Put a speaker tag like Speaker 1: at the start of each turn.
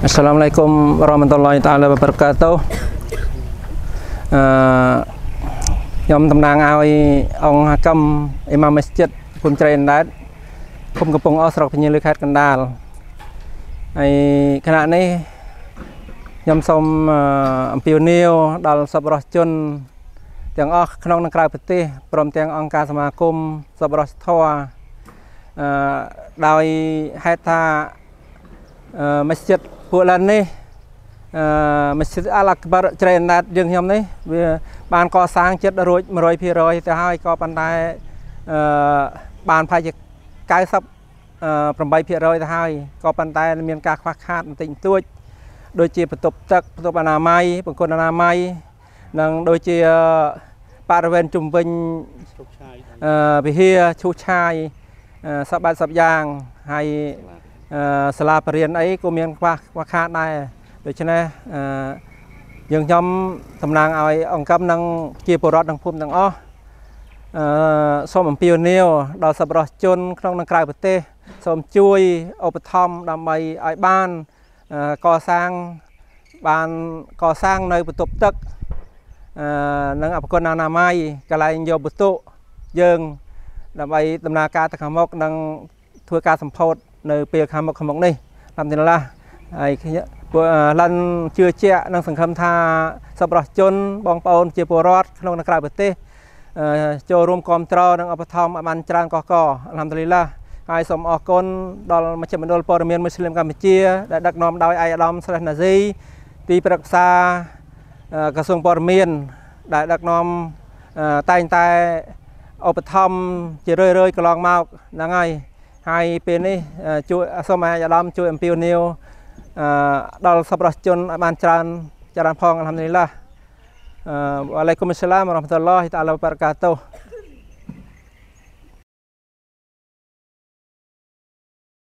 Speaker 1: Assalamualaikum warahmatullahi taala wabarakatuh អឺខ្ញុំតំណាងឲ្យអង្គហាកម្មអ៊ីម៉ាមមេស្ជិតភូមិច្រៃអណ្ដែតភូមិកំពង់អស់ស្រុកពញាលើខេត្តកណ្ដាលហើយគណៈនេះខ្ញុំសូមអំពាវនាវដល់សប្បុរសជនទាំងអស់ក្នុងនិងក្រៅប្រទេសព្រមទាំងអង្គការសមាគមសប្បុរសធម៌អឺដោយហេតុថាមស្ជិតពួកឡាននេះអឺមស្ជិតអាឡាក់បារច្រៃណាតយើងខ្ញុំនេះ វា បានកសាងចិត្តរួច100%ទៅហើយក៏ប៉ុន្តែអឺបានប្រហែលជា98%ទៅហើយក៏ប៉ុន្តែមានការខ្វះខាតបន្តិចបន្តួច ដូចជាបន្ទប់ទឹកបន្ទប់អនាម័យបង្គន់អនាម័យនិងដូចជាបរិវេណជុំវិញវិហារឈូសឆាយសពបែបសពយ៉ាងហើយសាលាបរៀនអីក៏មានខ្វះខ្វះខាតដែរដូច្នេះយើងខ្ញុំ តំណាងឲ្យអង្គកម្មនិងជាពលរដ្ឋក្នុងភូមិទាំងអស់អឺសូមអំពាវនាវដល់សប្បុរសជន ក្នុងនិងក្រៅប្រទេសសូមជួយឧបត្ថម្ភដើម្បីឲ្យបានកសាងបានកសាងនៅបន្ទប់ទឹកអឺនិងអបគុណអនាម័យកន្លែងយកបន្ទុកយើងដើម្បីដំណើរការទៅខាងមុខនិង ធ្វើការសម្ពោធនៅពេលខាងមុខខាងមុខនេះតាមទីឡាហើយឡានជឿជាក់និងសង្ឃឹមថាសប្បុរសជន បងប្អូនជាពលរដ្ឋក្នុងនិងក្រៅប្រទេសចូលរួមគាំទ្រនិងឧបត្ថម្ភបានច្រើនកកកអល់ហាំឌុលីឡាហើយសូមអរគុណដល់មជ្ឈមណ្ឌលព័ត៌មានមុស្លីមកម្ពុជា ដែលដឹកនាំដោយឯកឧត្តមស្រេះណាស៊ីទីប្រឹក្សាក្រសួងព័ត៌មានដែលដឹកនាំតែងតែឧបត្ថម្ភជារឿយៗកន្លងមកហ្នឹងហើយហើយពេលនេះ ជួយសូមអាយដាមជួយអំពាវនាវដល់សប្បុរសជនឲ្យបានច្រើនច្រើនផងអល់ហាំឌុលីឡាអឺអាឡៃគុំអ៊ីស្លាមរ៉ាហ្មាតុលឡាហ៊ីតាឡាបារកាតូ